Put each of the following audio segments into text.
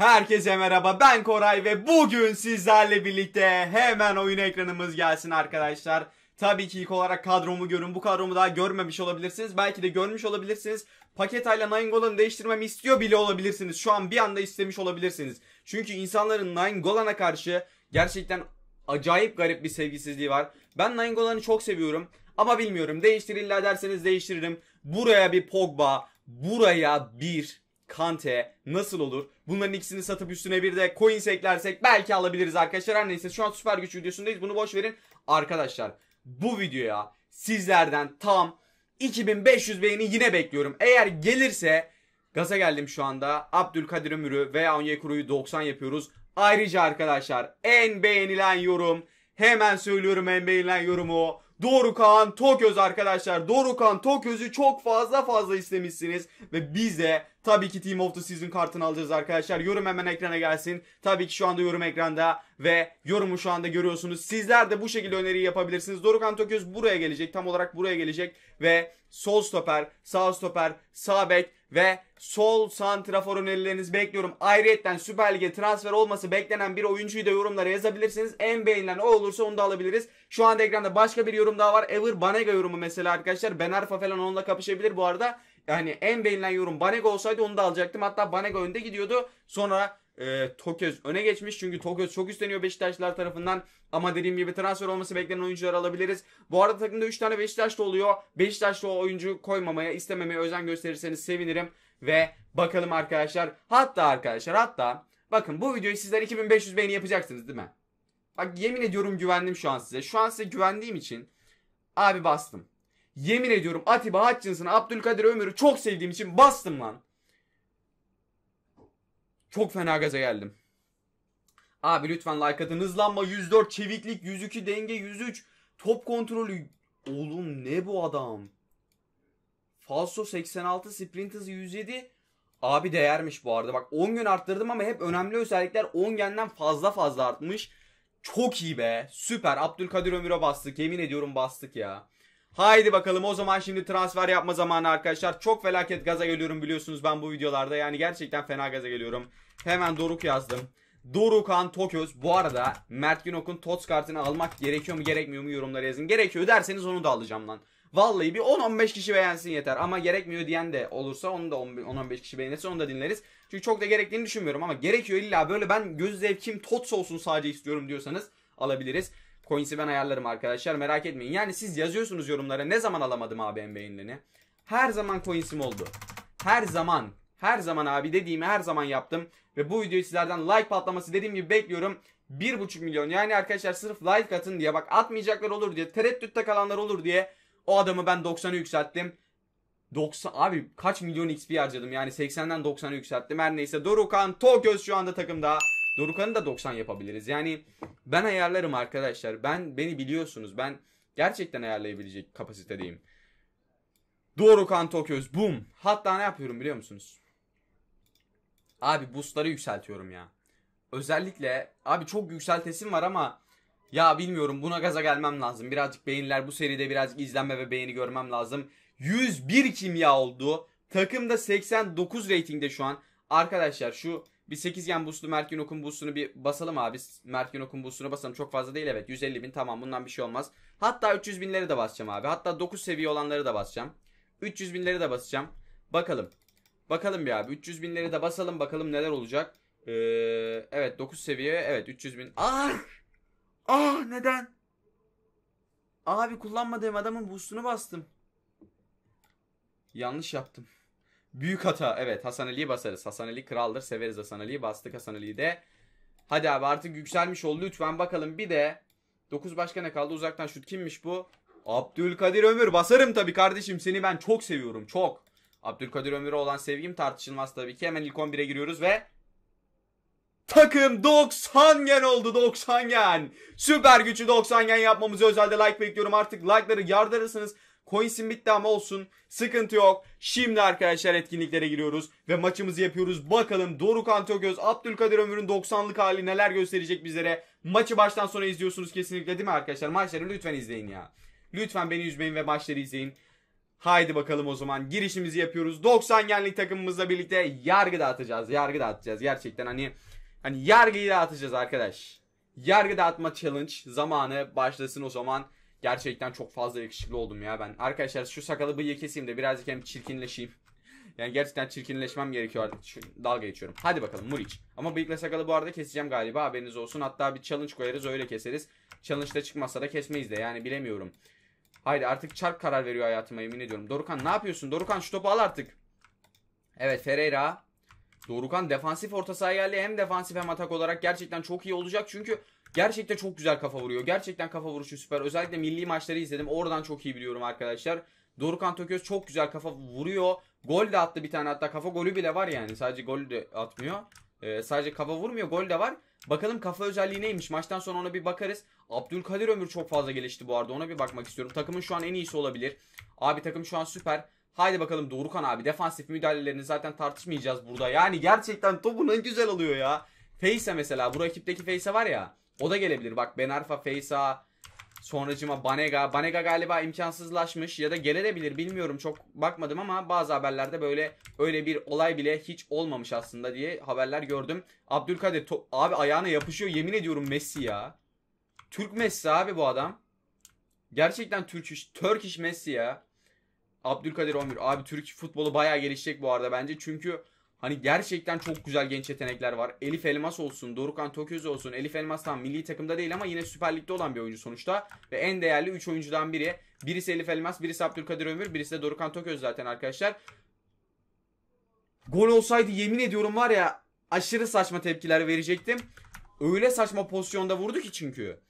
Herkese merhaba ben Koray ve bugün sizlerle birlikte hemen oyun ekranımız gelsin arkadaşlar. Tabii ki ilk olarak kadromu görün. Bu kadromu daha görmemiş olabilirsiniz. Belki de görmüş olabilirsiniz. Paket ile Nainggolan'ı değiştirmemi istiyor bile olabilirsiniz. Şu an bir anda istemiş olabilirsiniz. Çünkü insanların Nainggolan'a karşı gerçekten acayip garip bir sevgisizliği var. Ben Nainggolan'ı çok seviyorum. Ama bilmiyorum değiştirirler derseniz değiştiririm. Buraya bir Pogba, buraya bir Kante nasıl olur? Bunların ikisini satıp üstüne bir de coins eklersek belki alabiliriz arkadaşlar. Her neyse şu an süper güç videosundayız. Bunu boş verin. Arkadaşlar bu videoya sizlerden tam 2500 beğeni yine bekliyorum. Eğer gelirse gaza geldim şu anda. Abdülkadir Ömür'ü veya Onyekuru'yu 90 yapıyoruz. Ayrıca arkadaşlar en beğenilen yorum hemen söylüyorum en beğenilen yorumu Dorukan Toköz arkadaşlar. Dorukan Toköz'ü çok fazla fazla istemişsiniz. Ve biz de tabii ki Team of the Season kartını alacağız arkadaşlar. Yorum hemen ekrana gelsin. Tabii ki şu anda yorum ekranda ve yorumu şu anda görüyorsunuz. Sizler de bu şekilde öneriyi yapabilirsiniz. Dorukan Toköz buraya gelecek. Tam olarak buraya gelecek. Ve sol stoper, sağ stoper, sağ bek ve sol santrafor önerilerinizi bekliyorum. Ayrıyeten Süper Lig'e transfer olması beklenen bir oyuncuyu da yorumlara yazabilirsiniz. En beğenilen o olursa onu da alabiliriz. Şu anda ekranda başka bir yorum daha var. Ever Banega yorumu mesela arkadaşlar. Ben Arfa falan onunla kapışabilir bu arada. Yani en beğenilen yorum Banega olsaydı onu da alacaktım. Hatta Banega önde gidiyordu. Sonra e, ee, Toköz öne geçmiş. Çünkü Toköz çok isteniyor Beşiktaşlar tarafından. Ama dediğim gibi transfer olması beklenen oyuncuları alabiliriz. Bu arada takımda 3 tane Beşiktaşlı oluyor. Beşiktaşlı oyuncu koymamaya, istememeye özen gösterirseniz sevinirim. Ve bakalım arkadaşlar. Hatta arkadaşlar hatta bakın bu videoyu sizler 2500 beğeni yapacaksınız değil mi? Bak yemin ediyorum güvendim şu an size. Şu an size güvendiğim için abi bastım. Yemin ediyorum Atiba Hutchinson'ı Abdülkadir Ömür'ü çok sevdiğim için bastım lan. Çok fena gaza geldim. Abi lütfen like atın. Hızlanma 104 çeviklik 102 denge 103 top kontrolü. Oğlum ne bu adam? Falso 86 sprint hızı 107. Abi değermiş bu arada. Bak 10 gün arttırdım ama hep önemli özellikler 10 genden fazla fazla artmış. Çok iyi be. Süper. Abdülkadir Ömür'e bastık. Yemin ediyorum bastık ya. Haydi bakalım o zaman şimdi transfer yapma zamanı arkadaşlar. Çok felaket gaza geliyorum biliyorsunuz ben bu videolarda. Yani gerçekten fena gaza geliyorum. Hemen Doruk yazdım. Dorukan Toköz. Bu arada Mert Günok'un TOTS kartını almak gerekiyor mu gerekmiyor mu yorumlara yazın. Gerekiyor derseniz onu da alacağım lan. Vallahi bir 10-15 kişi beğensin yeter. Ama gerekmiyor diyen de olursa onu da 10-15 kişi beğenirse onu da dinleriz. Çünkü çok da gerektiğini düşünmüyorum ama gerekiyor illa böyle ben göz zevkim TOTS olsun sadece istiyorum diyorsanız alabiliriz. Coins'i ben ayarlarım arkadaşlar merak etmeyin. Yani siz yazıyorsunuz yorumlara ne zaman alamadım abi en Her zaman Coins'im oldu. Her zaman. Her zaman abi dediğimi her zaman yaptım. Ve bu videoyu sizlerden like patlaması dediğim gibi bekliyorum. 1.5 milyon yani arkadaşlar sırf like atın diye bak atmayacaklar olur diye tereddütte kalanlar olur diye o adamı ben 90'a yükselttim. 90 abi kaç milyon XP harcadım yani 80'den 90'a yükselttim her neyse Dorukan Toköz şu anda takımda. Dorukan'ı da 90 yapabiliriz. Yani ben ayarlarım arkadaşlar. Ben beni biliyorsunuz. Ben gerçekten ayarlayabilecek kapasitedeyim. Dorukan Toköz boom. Hatta ne yapıyorum biliyor musunuz? Abi boostları yükseltiyorum ya. Özellikle abi çok yükseltesim var ama ya bilmiyorum buna gaza gelmem lazım. Birazcık beğeniler bu seride birazcık izlenme ve beğeni görmem lazım. 101 kimya oldu. Takımda 89 ratingde şu an. Arkadaşlar şu bir 8 yan boostlu Mert Günok'un boostunu bir basalım abi. Mert Günok'un boostunu basalım. Çok fazla değil evet. 150 bin tamam bundan bir şey olmaz. Hatta 300 binleri de basacağım abi. Hatta 9 seviye olanları da basacağım. 300 binleri de basacağım. Bakalım. Bakalım bir abi. 300 binleri de basalım. Bakalım neler olacak. Ee, evet 9 seviye. Evet 300 bin. Ah! Ah neden? Abi kullanmadığım adamın boostunu bastım. Yanlış yaptım. Büyük hata. Evet Hasan Ali'yi basarız. Hasan Ali kraldır. Severiz Hasan Ali'yi. Bastık Hasan Ali'yi de. Hadi abi artık yükselmiş oldu Lütfen bakalım bir de. 9 başka ne kaldı? Uzaktan şut kimmiş bu? Abdülkadir Ömür. Basarım tabii kardeşim. Seni ben çok seviyorum. Çok. Abdülkadir Ömür'e olan sevgim tartışılmaz tabii ki. Hemen ilk 11'e giriyoruz ve Takım 90 gen oldu 90 gen. Süper gücü 90 gen yapmamızı özelde like bekliyorum. Artık like'ları yardırırsınız. Coins'in bitti ama olsun. Sıkıntı yok. Şimdi arkadaşlar etkinliklere giriyoruz ve maçımızı yapıyoruz. Bakalım Doruk Antogöz, Abdülkadir Ömür'ün 90'lık hali neler gösterecek bizlere. Maçı baştan sona izliyorsunuz kesinlikle değil mi arkadaşlar? Maçları lütfen izleyin ya. Lütfen beni üzmeyin ve maçları izleyin. Haydi bakalım o zaman girişimizi yapıyoruz. 90 genlik takımımızla birlikte yargı dağıtacağız. Yargı dağıtacağız gerçekten hani hani yargıyı dağıtacağız arkadaş. Yargı dağıtma challenge zamanı başlasın o zaman. Gerçekten çok fazla yakışıklı oldum ya ben. Arkadaşlar şu sakalı bıyığı keseyim de birazcık hem çirkinleşeyim. Yani gerçekten çirkinleşmem gerekiyor artık. dalga geçiyorum. Hadi bakalım Muriç. Ama bıyıkla sakalı bu arada keseceğim galiba haberiniz olsun. Hatta bir challenge koyarız öyle keseriz. Challenge'da çıkmazsa da kesmeyiz de yani bilemiyorum. Haydi artık çarp karar veriyor hayatıma yemin ediyorum. Dorukan ne yapıyorsun? Dorukan şu topu al artık. Evet Ferreira. Dorukan defansif orta saha yerli hem defansif hem atak olarak gerçekten çok iyi olacak. Çünkü gerçekten çok güzel kafa vuruyor. Gerçekten kafa vuruşu süper. Özellikle milli maçları izledim. Oradan çok iyi biliyorum arkadaşlar. Dorukan Tököz çok güzel kafa vuruyor. Gol de attı bir tane hatta kafa golü bile var yani. Sadece gol de atmıyor. Ee, sadece kafa vurmuyor gol de var. Bakalım kafa özelliği neymiş. Maçtan sonra ona bir bakarız. Abdülkadir Ömür çok fazla gelişti bu arada. Ona bir bakmak istiyorum. Takımın şu an en iyisi olabilir. Abi takım şu an süper. Haydi bakalım Doğrukan abi defansif müdahalelerini zaten tartışmayacağız burada. Yani gerçekten topunu güzel alıyor ya. Feysa mesela bu ekipteki Feysa var ya. O da gelebilir. Bak Benarfa, Feysa, sonracıma Banega. Banega galiba imkansızlaşmış ya da gelebilir bilmiyorum çok bakmadım ama bazı haberlerde böyle öyle bir olay bile hiç olmamış aslında diye haberler gördüm. Abdülkadir top, abi ayağına yapışıyor yemin ediyorum Messi ya. Türk Messi abi bu adam. Gerçekten Türk iş, Turkish Messi ya. Abdülkadir Ömür Abi Türk futbolu bayağı gelişecek bu arada bence. Çünkü hani gerçekten çok güzel genç yetenekler var. Elif Elmas olsun, Dorukhan Toköz olsun. Elif Elmas tam milli takımda değil ama yine Süper Lig'de olan bir oyuncu sonuçta. Ve en değerli 3 oyuncudan biri. Birisi Elif Elmas, birisi Abdülkadir Ömür, birisi de Dorukhan Toköz zaten arkadaşlar. Gol olsaydı yemin ediyorum var ya aşırı saçma tepkiler verecektim. Öyle saçma pozisyonda vurdu ki çünkü.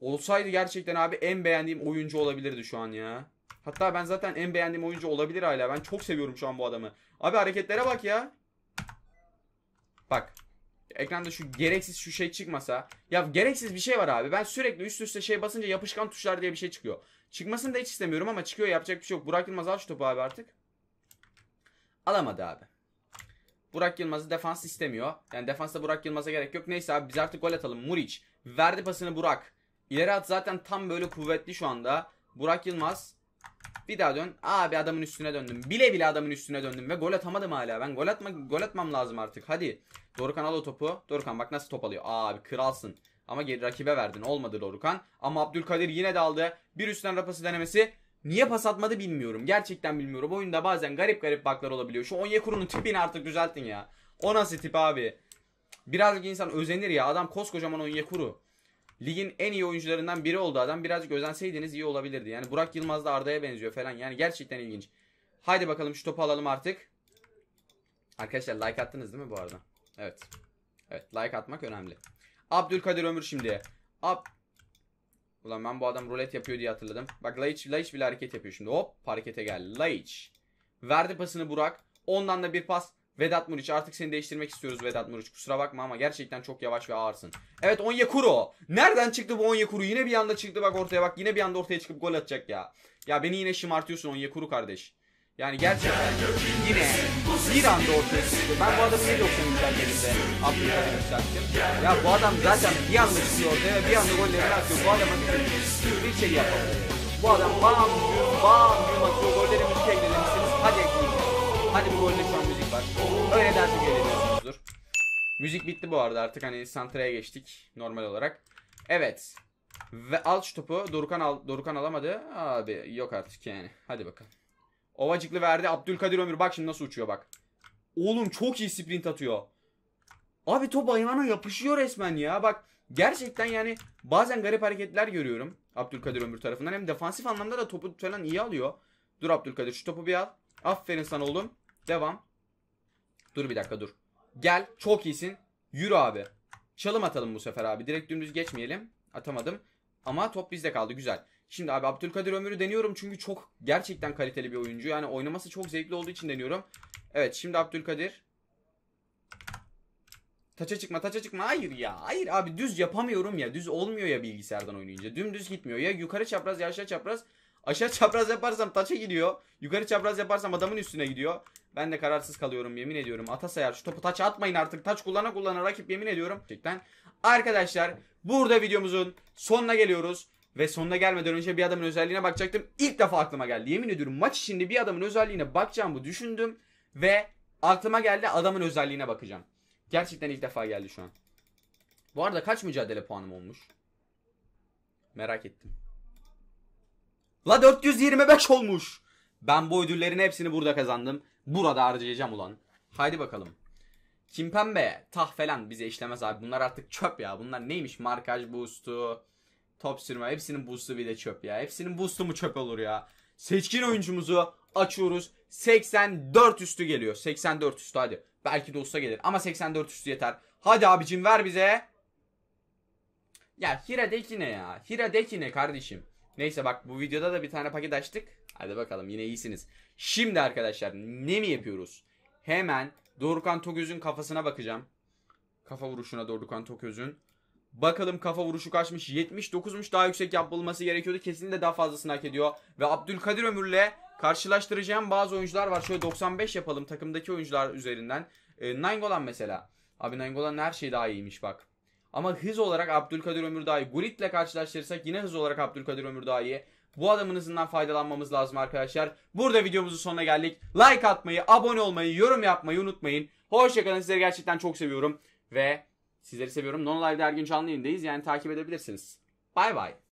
Olsaydı gerçekten abi en beğendiğim oyuncu olabilirdi şu an ya. Hatta ben zaten en beğendiğim oyuncu olabilir hala. Ben çok seviyorum şu an bu adamı. Abi hareketlere bak ya. Bak. Ekranda şu gereksiz şu şey çıkmasa. Ya gereksiz bir şey var abi. Ben sürekli üst üste şey basınca yapışkan tuşlar diye bir şey çıkıyor. Çıkmasını da hiç istemiyorum ama çıkıyor yapacak bir şey yok. Burak Yılmaz al şu topu abi artık. Alamadı abi. Burak Yılmaz'ı defans istemiyor. Yani defansta Burak Yılmaz'a gerek yok. Neyse abi biz artık gol atalım. Muriç verdi pasını Burak. İleri at zaten tam böyle kuvvetli şu anda. Burak Yılmaz bir daha dön. bir adamın üstüne döndüm. Bile bile adamın üstüne döndüm ve gol atamadım hala. Ben gol atma gol atmam lazım artık. Hadi. Dorukan al o topu. Dorukan bak nasıl top alıyor. Abi kralsın. Ama geri rakibe verdin. Olmadı Dorukan. Ama Abdülkadir yine de aldı. Bir üstten rapası denemesi. Niye pas atmadı bilmiyorum. Gerçekten bilmiyorum. Bu Oyunda bazen garip garip baklar olabiliyor. Şu Onyekuru'nun tipini artık düzeltin ya. O nasıl tip abi? Birazcık insan özenir ya. Adam koskocaman Onyekuru ligin en iyi oyuncularından biri oldu adam. Birazcık özenseydiniz iyi olabilirdi. Yani Burak Yılmaz da Arda'ya benziyor falan. Yani gerçekten ilginç. Haydi bakalım şu topu alalım artık. Arkadaşlar like attınız değil mi bu arada? Evet. Evet like atmak önemli. Abdülkadir Ömür şimdi. Ab Ulan ben bu adam rulet yapıyor diye hatırladım. Bak Laiç, Laiç bile hareket yapıyor şimdi. Hop harekete gel. Laiç. Verdi pasını Burak. Ondan da bir pas. Vedat Muriç artık seni değiştirmek istiyoruz Vedat Muriç. Kusura bakma ama gerçekten çok yavaş ve ağırsın. Evet Onyekuru. Nereden çıktı bu Onyekuru? Yine bir anda çıktı bak ortaya bak. Yine bir anda ortaya çıkıp gol atacak ya. Ya beni yine şımartıyorsun Onyekuru kardeş. Yani gerçekten yine bir anda ortaya çıktı. Ben bu adamı ne yoksun internetinde Abdülkadir yükselttim. Ya bu adam zaten bir anda çıkıyor ortaya bir anda gollerini atıyor. Bu adama bir, şey yapamıyor. Bu adam bam güm bam güm atıyor. Golleri müzik şey misiniz? Hadi ekleyin. Hadi bu golle şu an müzik var. Öyle dersi gelebiliyorsunuzdur. Müzik bitti bu arada artık hani santraya geçtik normal olarak. Evet. Ve alt şu topu Dorukan, al Dorukan alamadı. Abi yok artık yani. Hadi bakalım. Ovacıklı verdi. Abdülkadir Ömür bak şimdi nasıl uçuyor bak. Oğlum çok iyi sprint atıyor. Abi top ayağına yapışıyor resmen ya. Bak gerçekten yani bazen garip hareketler görüyorum. Abdülkadir Ömür tarafından. Hem defansif anlamda da topu falan iyi alıyor. Dur Abdülkadir şu topu bir al. Aferin sana oğlum. Devam. Dur bir dakika dur. Gel çok iyisin. Yürü abi. Çalım atalım bu sefer abi. Direkt dümdüz geçmeyelim. Atamadım. Ama top bizde kaldı güzel. Şimdi abi Abdülkadir Ömür'ü deniyorum çünkü çok gerçekten kaliteli bir oyuncu. Yani oynaması çok zevkli olduğu için deniyorum. Evet şimdi Abdülkadir. Taça çıkma taça çıkma. Hayır ya. Hayır abi düz yapamıyorum ya. Düz olmuyor ya bilgisayardan oynayınca. Dümdüz gitmiyor ya. Yukarı çapraz ya aşağı çapraz. Aşağı çapraz yaparsam taça gidiyor. Yukarı çapraz yaparsam adamın üstüne gidiyor. Ben de kararsız kalıyorum yemin ediyorum. Atasayar şu topu taça atmayın artık. Taç kullana kullana rakip yemin ediyorum. Gerçekten. Arkadaşlar burada videomuzun sonuna geliyoruz. Ve sonuna gelmeden önce bir adamın özelliğine bakacaktım. İlk defa aklıma geldi. Yemin ediyorum maç içinde bir adamın özelliğine bakacağımı düşündüm. Ve aklıma geldi adamın özelliğine bakacağım. Gerçekten ilk defa geldi şu an. Bu arada kaç mücadele puanım olmuş? Merak ettim. La 425 olmuş. Ben bu ödüllerin hepsini burada kazandım. Burada harcayacağım ulan. Haydi bakalım. Kimpembe, tah falan bize işlemez abi. Bunlar artık çöp ya. Bunlar neymiş? Markaj boost'u, top sürme. Hepsinin boost'u bir de çöp ya. Hepsinin boost'u mu çöp olur ya? Seçkin oyuncumuzu açıyoruz. 84 üstü geliyor. 84 üstü hadi. Belki de usta gelir. Ama 84 üstü yeter. Hadi abicim ver bize. Ya Hira Dekine ya. Hira Dekine kardeşim. Neyse bak bu videoda da bir tane paket açtık. Hadi bakalım yine iyisiniz. Şimdi arkadaşlar ne mi yapıyoruz? Hemen Dorukan Toköz'ün kafasına bakacağım. Kafa vuruşuna Dorukan Toköz'ün. Bakalım kafa vuruşu kaçmış. 79'muş daha yüksek yapılması gerekiyordu. Kesinlikle daha fazlasını hak ediyor. Ve Abdülkadir Ömür'le karşılaştıracağım bazı oyuncular var. Şöyle 95 yapalım takımdaki oyuncular üzerinden. E, ee, Nangolan mesela. Abi Nangolan her şey daha iyiymiş bak. Ama hız olarak Abdülkadir Ömür Dahi iyi. Gullit'le karşılaştırırsak yine hız olarak Abdülkadir Ömür daha Bu adamın hızından faydalanmamız lazım arkadaşlar. Burada videomuzun sonuna geldik. Like atmayı, abone olmayı, yorum yapmayı unutmayın. Hoşçakalın. Sizleri gerçekten çok seviyorum. Ve sizleri seviyorum. Non her gün canlı yayındayız. Yani takip edebilirsiniz. Bay bay.